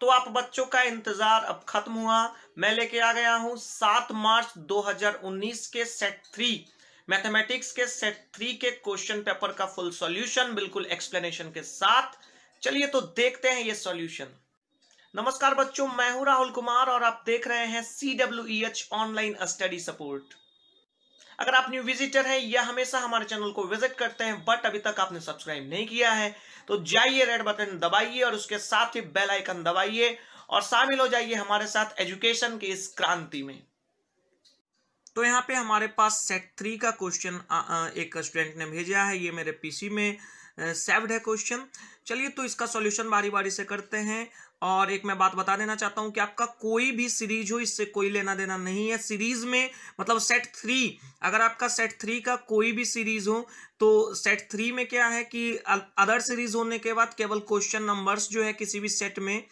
तो आप बच्चों का इंतजार अब खत्म हुआ मैं लेके आ गया हूं सात मार्च 2019 के सेट थ्री मैथमेटिक्स के सेट थ्री के क्वेश्चन पेपर का फुल सॉल्यूशन बिल्कुल एक्सप्लेनेशन के साथ चलिए तो देखते हैं ये सॉल्यूशन नमस्कार बच्चों मैं हूं राहुल कुमार और आप देख रहे हैं सी ऑनलाइन स्टडी सपोर्ट अगर आप न्यू विजिटर हैं या हमेशा हमारे चैनल को विजिट करते हैं बट अभी तक आपने सब्सक्राइब नहीं किया है तो जाइए रेड बटन दबाइए और उसके साथ ही बेल आइकन दबाइए और शामिल हो जाइए हमारे साथ एजुकेशन की इस क्रांति में तो यहाँ पे हमारे पास सेट थ्री का क्वेश्चन एक स्टूडेंट ने भेजा है ये मेरे पीसी में सेव्ड है क्वेश्चन चलिए तो इसका सॉल्यूशन बारी बारी से करते हैं और एक मैं बात बता देना चाहता हूं कि आपका कोई भी सीरीज हो इससे कोई लेना देना नहीं है सीरीज में मतलब सेट थ्री अगर आपका सेट थ्री का कोई भी सीरीज हो तो सेट थ्री में क्या है कि अदर सीरीज होने के बाद केवल क्वेश्चन नंबर्स जो है किसी भी सेट में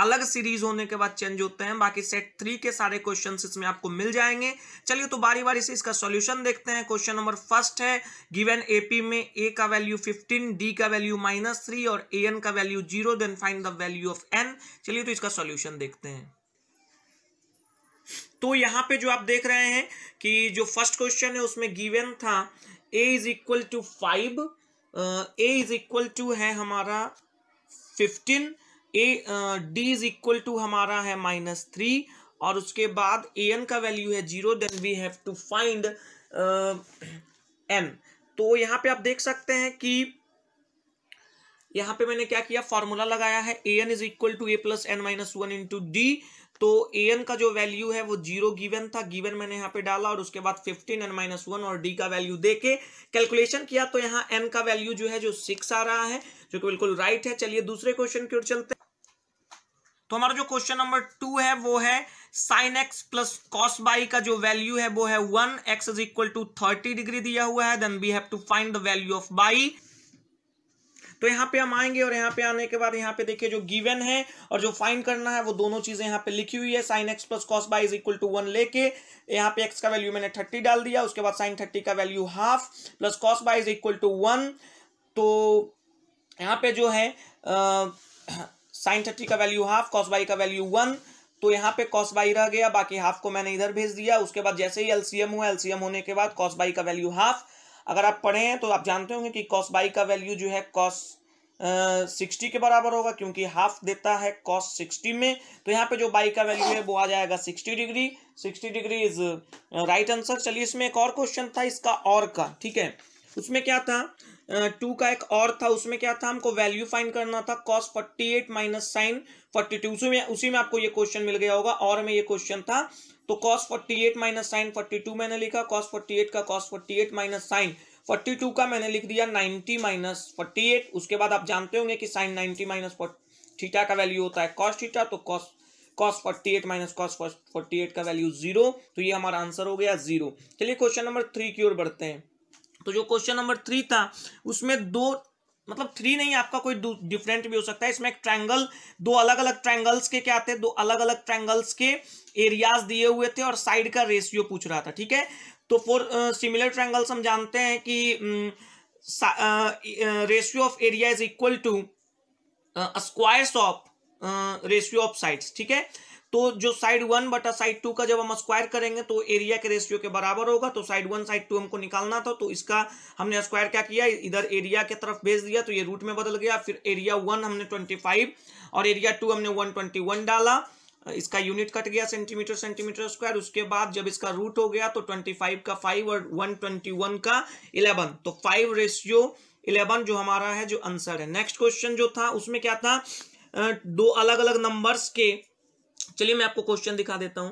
अलग सीरीज होने के बाद चेंज होते हैं बाकी सेट थ्री के सारे क्वेश्चन इसमें आपको मिल जाएंगे चलिए तो बारी बारी से इसका सोल्यूशन देखते हैं क्वेश्चन नंबर फर्स्ट है गिवेन एपी में ए का वैल्यू फिफ्टीन डी का वैल्यू माइनस थ्री और ए एन का value zero then find the value of N चलिए तो इसका सोल्यूशन देखते हैं तो यहाँ पे जो आप देख रहे हैं कि जो फर्स्ट क्वेश्चन है उसमें गिवेन था A is equal to five A is equal to है हमारा fifteen A D is equal to हमारा है माइनस थ्री और उसके बाद ए एन का वैल्यू है zero then we have to find N तो यहाँ पे आप देख सकते हैं कि यहाँ पे मैंने क्या किया फॉर्मूला लगाया है A N is equal to A plus N minus one into D तो ए एन का जो वैल्यू है वो जीरो गिवन था गिवन मैंने यहाँ पे डाला और उसके बाद फिफ्टीन एन माइनस वन और डी का वैल्यू देके कैलकुलेशन किया तो यहाँ एन का वैल्यू जो है जो सिक्स आ रहा है जो कि बिल्कुल राइट है चलिए दूसरे क्वेश्चन की ओर चलते तो हमारा जो क्वेश्चन नंबर टू है वो है sine X plus cos Y का जो वैल्यू है वो है one X is equal to thirty degree दिया हुआ है then we have to find the value of Y तो यहां पे हम आएंगे और यहां पे आने के बाद यहां पे देखिए जो गिवन है और जो फाइंड करना है वो दोनों चीजें यहां पे लिखी हुई है sine X plus cos Y is equal to one लेके यहां पे एक्स का वैल्यू मैंने थर्टी डाल दिया उसके बाद साइन थर्टी का value half plus cos Y is equal to one तो यहां पे जो है आ, साइन थर्टी का वैल्यू हाफ कॉस बाई का वैल्यू वन तो यहाँ पे कॉस बाई रह गया बाकी हाफ को मैंने इधर भेज दिया उसके बाद जैसे ही एलसीएम हुआ एलसीएम होने के बाद कॉस बाई का वैल्यू हाफ अगर आप पढ़े हैं तो आप जानते होंगे कि कॉस बाई का वैल्यू जो है कॉस सिक्सटी uh, के बराबर होगा क्योंकि हाफ देता है कॉस सिक्सटी में तो यहाँ पे जो बाई का वैल्यू है वो आ जाएगा sixty degree sixty degree is right answer चलिए इसमें एक और क्वेश्चन था इसका और का ठीक है उसमें क्या था टू का एक और था उसमें क्या था हमको वैल्यू फाइंड करना था cos forty eight minus sine forty two उसी में उसी में आपको ये क्वेश्चन मिल गया होगा और हमें ये क्वेश्चन था तो cos forty eight minus sine forty two मैंने लिखा कॉस फोर्टी एट का cos forty eight minus sine forty two का मैंने लिख दिया नाइनटी माइनस फोर्टी एट उसके बाद आप जानते होंगे कि साइन नाइनटी माइनस थीटा का वैल्यू होता है कॉस थीटा तो cos cos forty eight minus cos forty eight का वैल्यू जीरो तो ये हमारा आंसर हो गया जीरो चलिए क्वेश्चन नंबर थ्री की ओर बढ़ते हैं तो जो क्वेश्चन नंबर थ्री था उसमें दो मतलब थ्री नहीं आपका कोई डिफरेंट भी हो सकता है इसमें एक ट्रायंगल दो अलग अलग ट्रायंगल्स के क्या थे दो अलग अलग ट्रायंगल्स के एरियाज दिए हुए थे और साइड का रेशियो पूछ रहा था ठीक है तो फोर सिमिलर ट्रायंगल्स हम जानते हैं कि ratio of area is equal to squares of ratio of sides ठीक है तो जो साइड वन बटा साइड टू का जब हम स्क्वायर करेंगे तो एरिया के रेशियो के बराबर होगा तो साइड वन साइड टू हमको निकालना था तो इसका हमने स्क्वायर क्या किया इधर एरिया के तरफ भेज दिया तो ये रूट में बदल गया फिर एरिया वन हमने ट्वेंटी फाइव और एरिया टू हमने वन ट्वेंटी वन डाला इसका यूनिट कट गया सेंटीमीटर सेंटीमीटर स्क्वायर उसके बाद जब इसका रूट हो गया तो ट्वेंटी फाइव का फाइव और वन ट्वेंटी वन का इलेवन तो फाइव रेशियो इलेवन जो हमारा है जो आंसर है नेक्स्ट क्वेश्चन जो था उसमें क्या था दो अलग अलग नंबर्स के चलिए मैं आपको क्वेश्चन दिखा देता हूं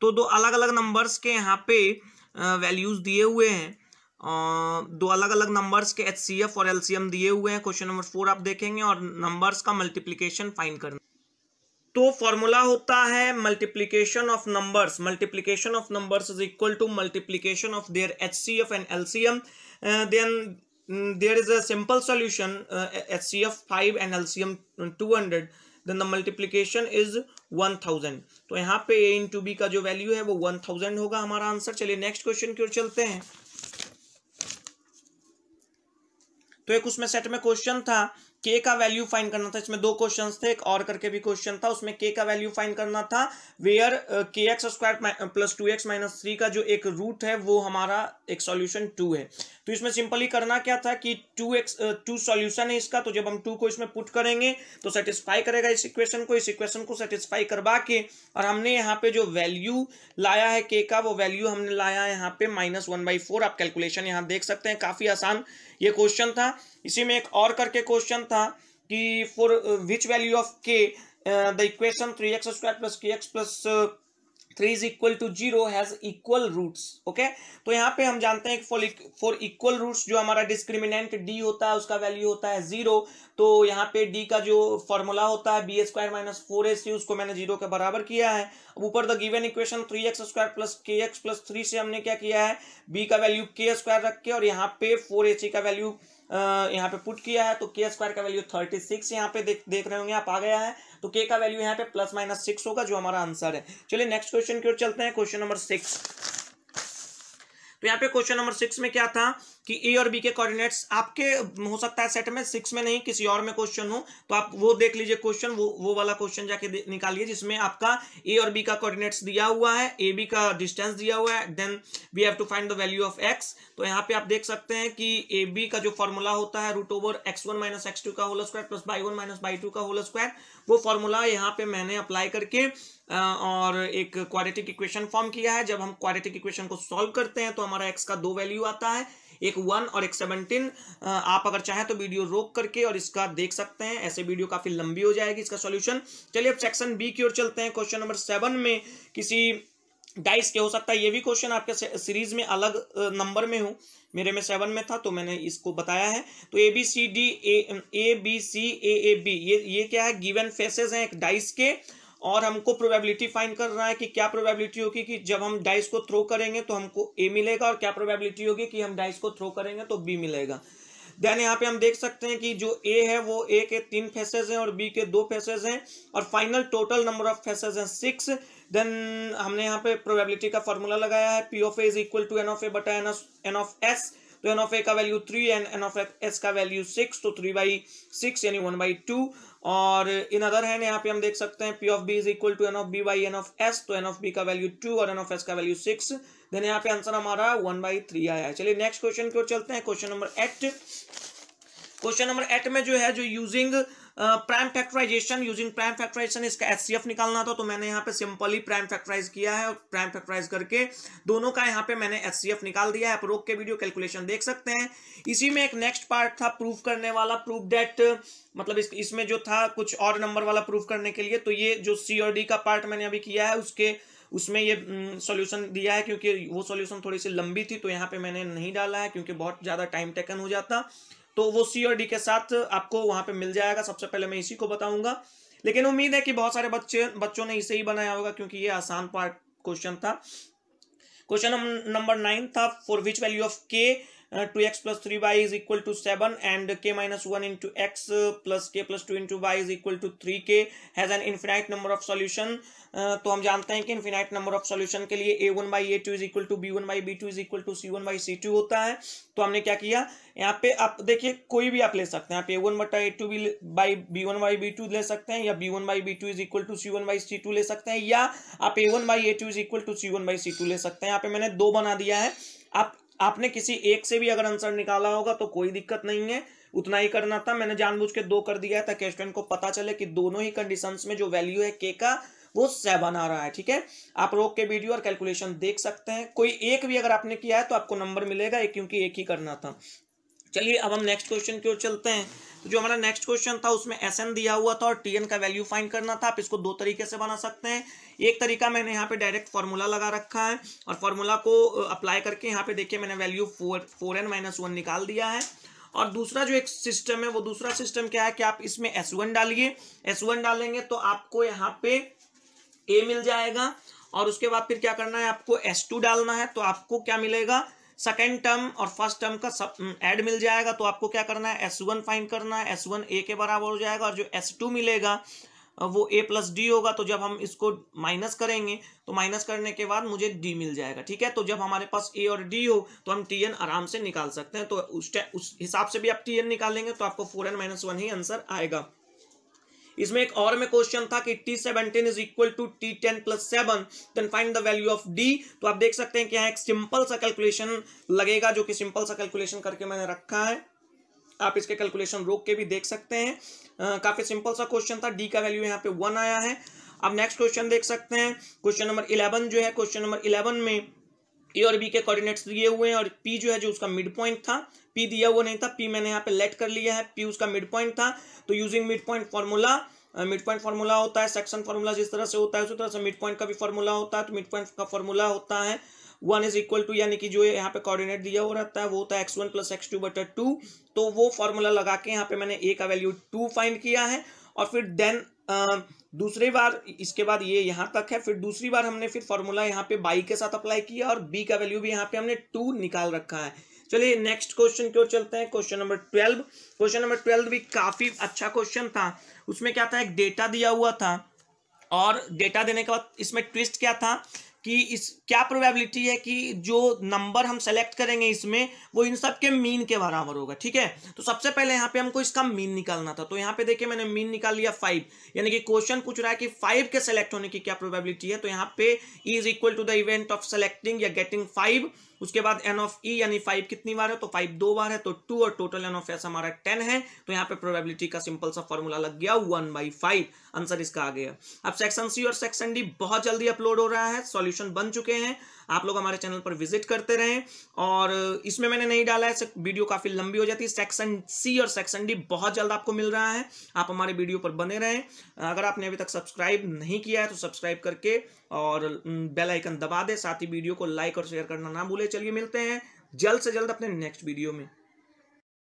तो दो अलग अलग नंबर्स के यहां पे वैल्यूज़ दिए हुए हैं दो अलग अलग नंबर्स के एच और एल दिए हुए हैं क्वेश्चन नंबर फोर आप देखेंगे और नंबर्स का मल्टीप्लीकेशन फाइन करना तो फॉर्मूला होता है multiplication of numbers multiplication of numbers is equal to multiplication of their H C F and L C M then there is a simple solution H C F five and L C M two hundred then the multiplication is one thousand तो यहाँ पे ए into B का जो value है वो one thousand होगा हमारा answer चलिए नेक्स्ट क्वेश्चन की ओर चलते हैं तो एक उसमें सेट में क्वेश्चन था के का वैल्यू फाइन करना था इसमें दो क्वेश्चंस थे एक और करके भी क्वेश्चन था उसमें के का वैल्यू फाइन करना था where K X square plus two X minus three का जो एक रूट है वो हमारा एक सॉल्यूशन टू है तो इसमें सिंपली करना क्या था कि टू एक्स टू सॉल्यूशन है इसका तो जब हम टू को इसमें पुट करेंगे तो सेटिस्फाई करेगा इस इक्वेशन को इस इक्वेशन को सेटिस्फाई करवा के और हमने यहाँ पे जो वैल्यू लाया है के का वो वैल्यू हमने लाया है यहाँ पे माइनस वन बाई फोर आप कैलकुलेशन यहाँ देख सकते हैं काफी आसान ये क्वेश्चन था इसी में एक और करके क्वेश्चन था कि for which value of K the equation three X square plus K X plus three is equal to zero has equal roots okay तो यहाँ पे हम जानते हैं फॉर फॉर इक्वल रूट्स जो हमारा डिस्क्रिमिनेंट डी होता है उसका वैल्यू होता है जीरो तो यहाँ पे डी का जो फॉर्मूला होता है B A square minus four A C उसको मैंने जीरो के बराबर किया है अब ऊपर the given equation three X square plus K X plus three से हमने क्या किया है बी का वैल्यू के स्क्वायर रख के और यहाँ पे फोर ए सी का वैल्यू यहाँ पे पुट किया है तो के स्क्वायर का वैल्यू थर्टी सिक्स यहाँ पे देख देख रहे होंगे आप आ गया है तो के का वैल्यू यहाँ पे प्लस माइनस सिक्स होगा जो हमारा आंसर है चलिए नेक्स्ट क्वेश्चन की ओर चलते हैं क्वेश्चन नंबर सिक्स तो यहाँ पे क्वेश्चन नंबर सिक्स में क्या था कि ए और बी के कोऑर्डिनेट्स आपके हो सकता है सेट में सिक्स में नहीं किसी और में क्वेश्चन हो तो आप वो देख लीजिए क्वेश्चन वो वो वाला क्वेश्चन जाके निकालिए जिसमें आपका ए और बी का कोऑर्डिनेट्स दिया हुआ है ए बी का डिस्टेंस दिया हुआ है then we have to find the value of X तो यहाँ पे आप देख सकते हैं कि ए बी का जो फॉर्मूला होता है root over X one minus X two का whole square plus Y one minus Y two का होल स्क्वायर वो फॉर्मूला यहाँ पे मैंने अप्लाई करके और एक क्वाड्रेटिक इक्वेशन फॉर्म किया है जब हम क्वाड्रेटिक इक्वेशन को सॉल्व करते हैं तो हमारा एक्स का दो वैल्यू आता है एक वन और एक सेवनटीन आप अगर चाहें तो वीडियो रोक करके और इसका देख सकते हैं ऐसे वीडियो काफ़ी लंबी हो जाएगी इसका सॉल्यूशन चलिए अब सेक्शन बी की ओर चलते हैं क्वेश्चन नंबर सेवन में किसी डाइस के हो सकता है ये भी क्वेश्चन आपके सीरीज में अलग नंबर में हो मेरे में सेवन में था तो मैंने इसको बताया है तो A B C D A B C A A B ये ये क्या है गिवन फेसेस हैं एक डाइस के और हमको प्रोबेबिलिटी फाइन कर रहा है कि क्या प्रोबेबिलिटी होगी कि जब हम डाइस को थ्रो करेंगे तो हमको ए मिलेगा और क्या प्रोबेबिलिटी होगी कि हम डाइस को थ्रो करेंगे तो बी मिलेगा देन यहाँ पे हम देख सकते हैं कि जो ए है वो ए के तीन फेसेज हैं और बी के दो फेसेज हैं और final total number of faces हैं सिक्स देन हमने यहाँ पे प्रोबेबिलिटी का फॉर्मूला लगाया है P of A is equal to N of A बटा एन एन ऑफ एस तो एन ऑफ ए का value three and N of S का वैल्यू सिक्स तो थ्री बाई सिक्स यानी वन बाई टू और in other hand यहाँ पे हम देख सकते हैं P of B is equal to N of B by N of S तो एन ऑफ बी का वैल्यू टू और एन ऑफ एस का वैल्यू सिक्स देन यहाँ पे आंसर हमारा वन बाई थ्री आया चलिए नेक्स्ट क्वेश्चन की ओर चलते हैं question number eight question number eight में जो है जो using prime factorization using prime factorization इसका एचसीएफ निकालना था तो मैंने यहाँ पे सिंपली प्राइम फैक्टराइज किया है और प्राइम फैक्टराइज करके दोनों का यहाँ पे मैंने एचसीएफ निकाल दिया है आप रोक के वीडियो कैलकुलेशन देख सकते हैं इसी में एक नेक्स्ट पार्ट था प्रूफ करने वाला प्रूफ डेट मतलब इस, इसमें जो था कुछ और नंबर वाला प्रूफ करने के लिए तो ये जो सी और डी का पार्ट मैंने अभी किया है उसके उसमें ये सॉल्यूशन हम्म, दिया है क्योंकि वो सॉल्यूशन थोड़ी सी लंबी थी तो यहाँ पे मैंने नहीं डाला है क्योंकि बहुत ज़्यादा टाइम टेकन हो जाता तो वो सी और डी के साथ आपको वहाँ पे मिल जाएगा सबसे पहले मैं इसी को बताऊंगा लेकिन उम्मीद है कि बहुत सारे बच्चे बच्चों ने इसे ही बनाया होगा क्योंकि ये आसान पार्ट क्वेश्चन था क्वेश्चन नंबर नाइन था for which value of K two X plus three Y is equal to seven and K minus one into X plus K plus two into Y is equal to three K has an infinite number of solution तो हम जानते हैं कि infinite number of solution के लिए a one by a two is equal to b one by b two is equal to c one by c two होता है तो हमने क्या किया यहाँ पे आप देखिए कोई भी आप ले सकते हैं आप ए वन बटा ए टू भी by b one by b two ले सकते हैं या b one by b two is equal to c one by c two ले सकते हैं या आप a one by a two is equal to c one by c two ले सकते हैं यहाँ पे मैंने दो बना दिया है आप आपने किसी एक से भी अगर आंसर निकाला होगा तो कोई दिक्कत नहीं है उतना ही करना था मैंने जानबूझ के दो कर दिया था ताकि स्टूडेंट को पता चले कि दोनों ही कंडीशन में जो वैल्यू है के का वो सेवन आ रहा है ठीक है आप रोक के वीडियो और कैलकुलेशन देख सकते हैं कोई एक भी अगर आपने किया है तो आपको नंबर मिलेगा क्योंकि एक ही करना था चलिए अब हम नेक्स्ट क्वेश्चन की ओर चलते हैं तो जो हमारा नेक्स्ट क्वेश्चन था उसमें एस एन दिया हुआ था और टी एन का वैल्यू फाइंड करना था आप इसको दो तरीके से बना सकते हैं एक तरीका मैंने यहाँ पे डायरेक्ट फॉर्मूला लगा रखा है और फॉर्मूला को अप्लाई करके यहाँ पे देखिए मैंने value four four n minus one निकाल दिया है और दूसरा जो एक सिस्टम है वो दूसरा सिस्टम क्या है कि आप इसमें एस वन डालिए एस वन डालेंगे तो आपको यहाँ पे ए मिल जाएगा और उसके बाद फिर क्या करना है आपको एस टू डालना है तो आपको क्या मिलेगा सेकेंड टर्म और फर्स्ट टर्म का सब एड हम्म, मिल जाएगा तो आपको क्या करना है एस वन फाइन करना है एस वन ए के बराबर हो जाएगा और जो एस टू मिलेगा वो ए प्लस डी होगा तो जब हम इसको माइनस करेंगे तो माइनस करने के बाद मुझे डी मिल जाएगा ठीक है तो जब हमारे पास ए और डी हो तो हम टी एन आराम से निकाल सकते हैं तो उस उस हिसाब से भी आप टी एन निकालेंगे तो आपको फोर एन माइनस वन ही आंसर आएगा इसमें एक और में क्वेश्चन था कि t seventeen is equal to t ten plus seven then find the value of d तो आप देख सकते हैं कि यहाँ एक सिंपल सा कैलकुलेशन लगेगा जो कि सिंपल सा कैलकुलेशन करके मैंने रखा है आप इसके कैलकुलेशन रोक के भी देख सकते हैं आ, काफी सिंपल सा क्वेश्चन था डी का वैल्यू यहाँ पे वन आया है अब नेक्स्ट क्वेश्चन देख सकते हैं क्वेश्चन नंबर इलेवन जो है क्वेश्चन नंबर इलेवन में ए और बी के कोऑर्डिनेट्स दिए हुए हैं और पी जो है जो उसका मिड पॉइंट था पी दिया हुआ नहीं था पी मैंने यहाँ पे लेट कर लिया है पी उसका मिड पॉइंट था तो using mid point formula mid point formula होता है सेक्शन फॉर्मूला जिस तरह से होता है उसी तरह से मिड पॉइंट का भी फॉर्मूला होता है तो मिड पॉइंट का फॉर्मूला होता है वन इज इक्वल टू यानी कि जो यहाँ पे कॉर्डिनेट दिया हो रहता है वो होता है x one plus x two बटर टू तो वो फॉर्मूला लगा के यहाँ पे मैंने ए का वैल्यू टू फाइंड किया है और फिर देन दूसरी बार इसके बाद ये यहाँ तक है फिर दूसरी बार हमने फिर फॉर्मूला यहाँ पे बाई के साथ अप्लाई किया और बी का वैल्यू भी यहाँ पे हमने टू निकाल रखा है चलिए नेक्स्ट क्वेश्चन की ओर चलते हैं question number twelve question number twelve भी काफ़ी अच्छा क्वेश्चन था उसमें क्या था एक डेटा दिया हुआ था और डेटा देने के बाद इसमें ट्विस्ट क्या था कि इस क्या प्रोबेबिलिटी है कि जो नंबर हम सेलेक्ट करेंगे इसमें वो इन सब के मीन के बराबर होगा ठीक है तो सबसे पहले यहाँ पे हमको इसका मीन निकालना था तो यहाँ पे देखिए मैंने मीन निकाल लिया फाइव यानी कि क्वेश्चन पूछ रहा है कि फाइव के सेलेक्ट होने की क्या प्रोबेबिलिटी है तो यहाँ पे is equal to the event of selecting या गेटिंग फाइव उसके बाद एन ऑफ ई यानी फाइव कितनी बार है तो फाइव दो बार है तो टू और टोटल एन ऑफ एस हमारा टेन है तो यहाँ पे प्रोबेबिलिटी का सिंपल सा फॉर्मूला लग गया वन बाई फाइव आंसर इसका आ गया अब सेक्शन सी और सेक्शन डी बहुत जल्दी अपलोड हो रहा है सॉल्यूशन बन चुके हैं आप लोग हमारे चैनल पर विजिट करते रहे और इसमें मैंने नहीं डाला है वीडियो काफ़ी लंबी हो जाती है सेक्शन सी और सेक्शन डी बहुत जल्द आपको मिल रहा है आप हमारे वीडियो पर बने रहें अगर आपने अभी तक सब्सक्राइब नहीं किया है तो सब्सक्राइब करके और बेल आइकन दबा दे साथ ही वीडियो को लाइक और शेयर करना ना भूलें चलिए मिलते हैं जल्द से जल्द अपने नेक्स्ट वीडियो में